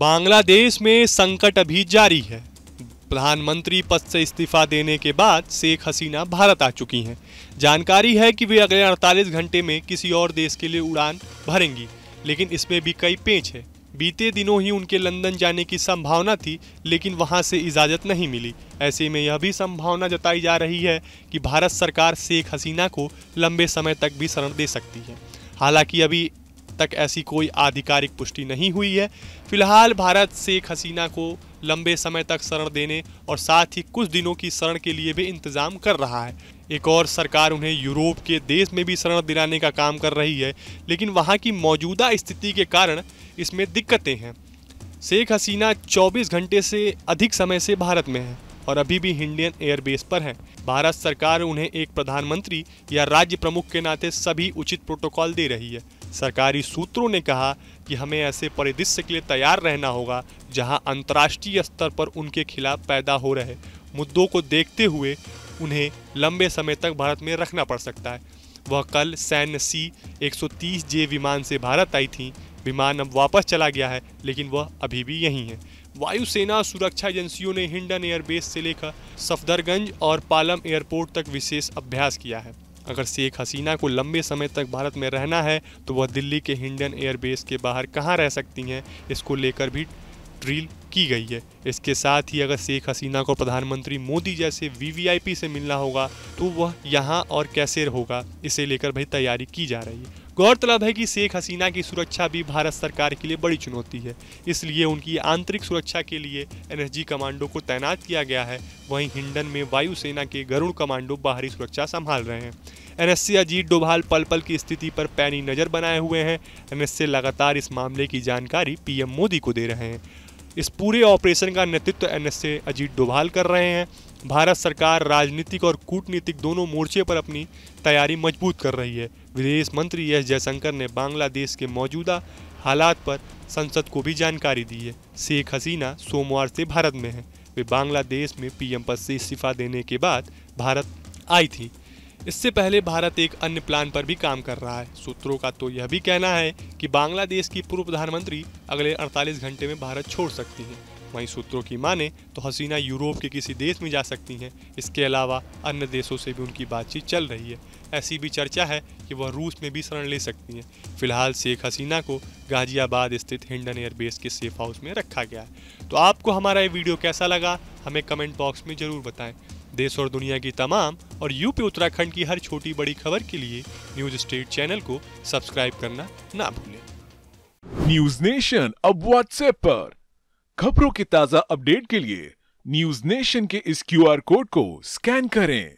बांग्लादेश में संकट अभी जारी है प्रधानमंत्री पद से इस्तीफा देने के बाद शेख हसीना भारत आ चुकी हैं जानकारी है कि वे अगले 48 घंटे में किसी और देश के लिए उड़ान भरेंगी लेकिन इसमें भी कई पेच है बीते दिनों ही उनके लंदन जाने की संभावना थी लेकिन वहां से इजाज़त नहीं मिली ऐसे में यह भी संभावना जताई जा रही है कि भारत सरकार शेख हसीना को लंबे समय तक भी शरण दे सकती है हालांकि अभी तक ऐसी कोई आधिकारिक पुष्टि नहीं हुई है फिलहाल भारत शेख हसीना को लंबे समय तक शरण देने और साथ ही कुछ दिनों की शरण के लिए भी इंतजाम कर रहा है एक और सरकार उन्हें यूरोप के देश में भी शरण दिलाने का काम कर रही है लेकिन वहाँ की मौजूदा स्थिति के कारण इसमें दिक्कतें हैं शेख हसीना 24 घंटे से अधिक समय से भारत में है और अभी भी इंडियन एयरबेस पर हैं भारत सरकार उन्हें एक प्रधानमंत्री या राज्य प्रमुख के नाते सभी उचित प्रोटोकॉल दे रही है सरकारी सूत्रों ने कहा कि हमें ऐसे परिदृश्य के लिए तैयार रहना होगा जहां अंतर्राष्ट्रीय स्तर पर उनके खिलाफ पैदा हो रहे मुद्दों को देखते हुए उन्हें लंबे समय तक भारत में रखना पड़ सकता है वह कल सैन्य सी 130 जे विमान से भारत आई थी विमान अब वापस चला गया है लेकिन वह अभी भी यहीं है वायुसेना सुरक्षा एजेंसियों ने हिंडन एयरबेस से लेकर सफदरगंज और पालम एयरपोर्ट तक विशेष अभ्यास किया है अगर शेख हसीना को लंबे समय तक भारत में रहना है तो वह दिल्ली के हिंडन एयरबेस के बाहर कहाँ रह सकती हैं इसको लेकर भी ड्रील की गई है इसके साथ ही अगर शेख हसीना को प्रधानमंत्री मोदी जैसे वीवीआईपी से मिलना होगा तो वह यहाँ और कैसे होगा इसे लेकर भाई तैयारी की जा रही है गौरतलब है कि शेख हसीना की सुरक्षा भी भारत सरकार के लिए बड़ी चुनौती है इसलिए उनकी आंतरिक सुरक्षा के लिए एनएसजी कमांडो को तैनात किया गया है वहीं हिंडन में वायुसेना के गरुड़ कमांडो बाहरी सुरक्षा संभाल रहे हैं एनएससी अजीत डोभाल पल पल की स्थिति पर पैनी नज़र बनाए हुए हैं एनएससी लगातार इस मामले की जानकारी पीएम मोदी को दे रहे हैं इस पूरे ऑपरेशन का नेतृत्व एनएसए अजीत डोभाल कर रहे हैं भारत सरकार राजनीतिक और कूटनीतिक दोनों मोर्चे पर अपनी तैयारी मजबूत कर रही है विदेश मंत्री एस जयशंकर ने बांग्लादेश के मौजूदा हालात पर संसद को भी जानकारी दी है शेख हसीना सोमवार से भारत में है वे बांग्लादेश में पीएम पद से इस्तीफा देने के बाद भारत आई थी इससे पहले भारत एक अन्य प्लान पर भी काम कर रहा है सूत्रों का तो यह भी कहना है कि बांग्लादेश की पूर्व प्रधानमंत्री अगले 48 घंटे में भारत छोड़ सकती हैं वहीं सूत्रों की माने तो हसीना यूरोप के किसी देश में जा सकती हैं इसके अलावा अन्य देशों से भी उनकी बातचीत चल रही है ऐसी भी चर्चा है कि वह रूस में भी शरण ले सकती हैं फिलहाल शेख हसीना को गाजियाबाद स्थित हिंडन एयरबेस के सेफ हाउस में रखा गया है तो आपको हमारा ये वीडियो कैसा लगा हमें कमेंट बॉक्स में ज़रूर बताएँ देश और दुनिया की तमाम और यूपी उत्तराखंड की हर छोटी बड़ी खबर के लिए न्यूज स्टेट चैनल को सब्सक्राइब करना ना भूलें न्यूज नेशन अब व्हाट्सएप पर खबरों के ताजा अपडेट के लिए न्यूज नेशन के इस क्यूआर कोड को स्कैन करें